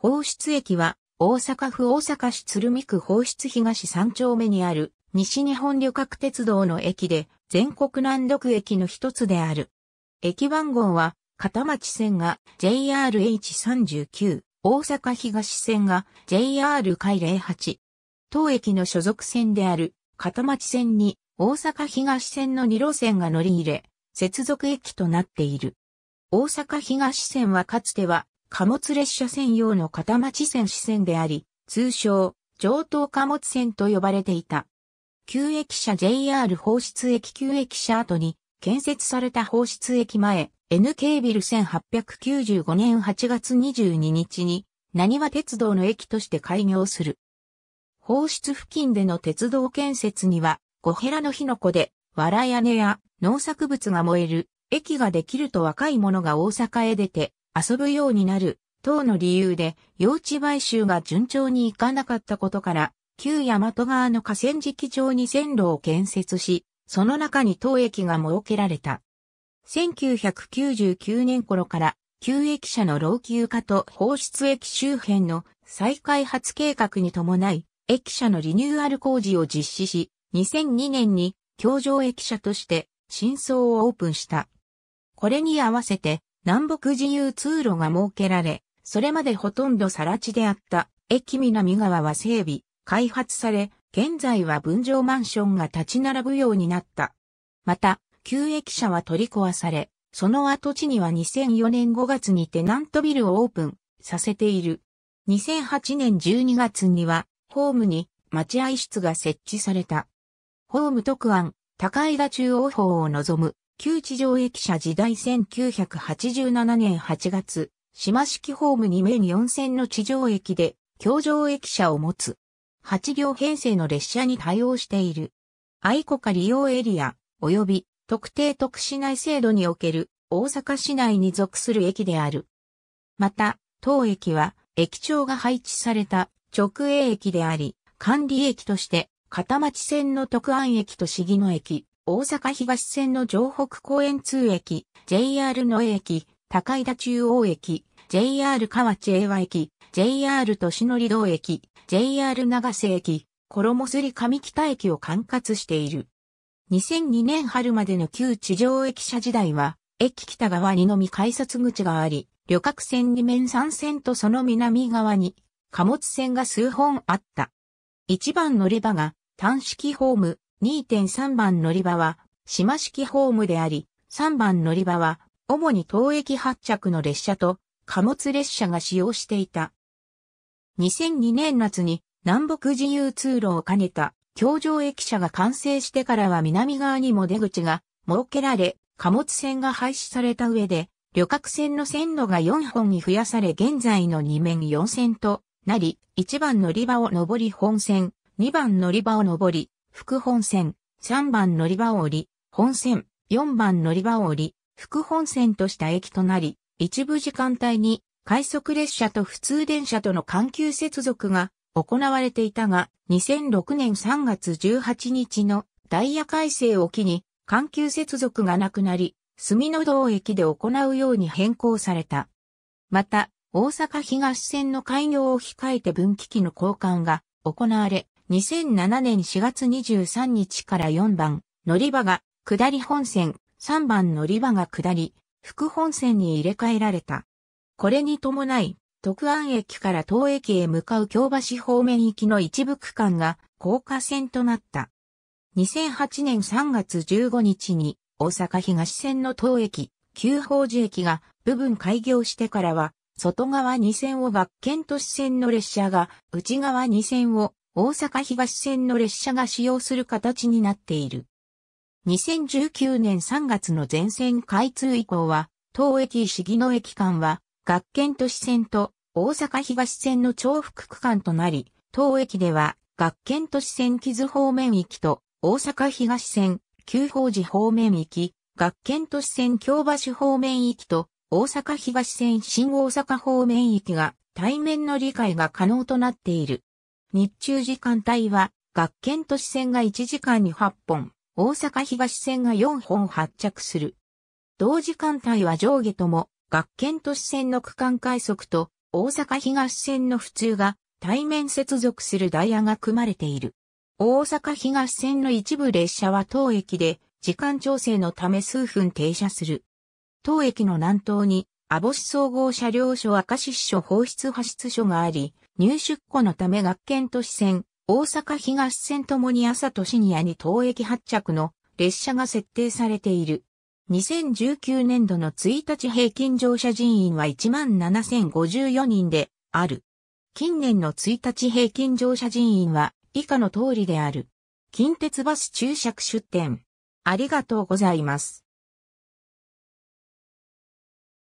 放出駅は、大阪府大阪市鶴見区放出東3丁目にある、西日本旅客鉄道の駅で、全国南独駅の一つである。駅番号は、片町線が JRH39、大阪東線が JR 海08。当駅の所属線である、片町線に大阪東線の2路線が乗り入れ、接続駅となっている。大阪東線はかつては貨物列車専用の片町線支線であり、通称、上等貨物線と呼ばれていた。旧駅舎 JR 放出駅旧駅舎後に建設された放出駅前 NK ビル1895年8月22日に何は鉄道の駅として開業する。放出付近での鉄道建設にはゴヘラの火の粉で藁屋根や農作物が燃える駅ができると若い者が大阪へ出て遊ぶようになる等の理由で用地買収が順調にいかなかったことから、旧大和川の河川敷町に線路を建設し、その中に当駅が設けられた。1999年頃から旧駅舎の老朽化と放出駅周辺の再開発計画に伴い、駅舎のリニューアル工事を実施し、2002年に京城駅舎として新装をオープンした。これに合わせて南北自由通路が設けられ、それまでほとんど更地であった駅南側は整備、開発され、現在は分譲マンションが立ち並ぶようになった。また、旧駅舎は取り壊され、その跡地には2004年5月にテナントビルをオープンさせている。2008年12月には、ホームに待合室が設置された。ホーム特案、高井田中央方を望む旧地上駅舎時代1987年8月、島式ホーム2面4線の地上駅で、京上駅舎を持つ。8両編成の列車に対応している。愛子家利用エリア、及び特定特市内制度における大阪市内に属する駅である。また、当駅は駅長が配置された直営駅であり、管理駅として、片町線の特安駅と市議の駅、大阪東線の城北公園通駅、JR 野江駅、高井田中央駅、JR 河内英和駅、JR 都市乗り道駅、JR 長瀬駅、衣すり上北駅を管轄している。2002年春までの旧地上駅舎時代は、駅北側にのみ改札口があり、旅客船2面3線とその南側に貨物船が数本あった。一番乗り場が単式ホーム、2.3番乗り場は、島式ホームであり、3番乗り場は、主に当駅発着の列車と、貨物列車が使用していた。2002年夏に、南北自由通路を兼ねた、京上駅舎が完成してからは南側にも出口が設けられ、貨物線が廃止された上で、旅客船の線路が4本に増やされ現在の2面4線となり、1番乗り場を上り本線、2番乗り場を上り、副本線、3番乗り場を降り、本線、4番乗り場を降り、副本線とした駅となり、一部時間帯に快速列車と普通電車との緩急接続が行われていたが、2006年3月18日のダイヤ改正を機に緩急接続がなくなり、隅の道駅で行うように変更された。また、大阪東線の開業を控えて分岐器の交換が行われ、2007年4月23日から4番、乗り場が下り本線、3番乗り場が下り、副本線に入れ替えられた。これに伴い、徳安駅から東駅へ向かう京橋方面行きの一部区間が高架線となった。2008年3月15日に大阪東線の東駅、旧宝寺駅が部分開業してからは、外側2線を学研都市線の列車が、内側2線を大阪東線の列車が使用する形になっている。2019年3月の全線開通以降は、当駅石木の駅間は、学研都市線と大阪東線の重複区間となり、当駅では、学研都市線木津方面域と大阪東線旧宝寺方面域、学研都市線京橋方面域と大阪東線新大阪方面域が対面の理解が可能となっている。日中時間帯は、学研都市線が1時間に8本、大阪東線が4本発着する。同時間帯は上下とも、学研都市線の区間快速と、大阪東線の普通が対面接続するダイヤが組まれている。大阪東線の一部列車は当駅で時間調整のため数分停車する。当駅の南東に阿保市総合車両所赤市支所放出発出所があり、入出庫のため学研都市線、大阪東線ともに朝とニアに当駅発着の列車が設定されている。2019年度の1日平均乗車人員は17,054人である。近年の1日平均乗車人員は以下の通りである。近鉄バス注釈出店。ありがとうございます。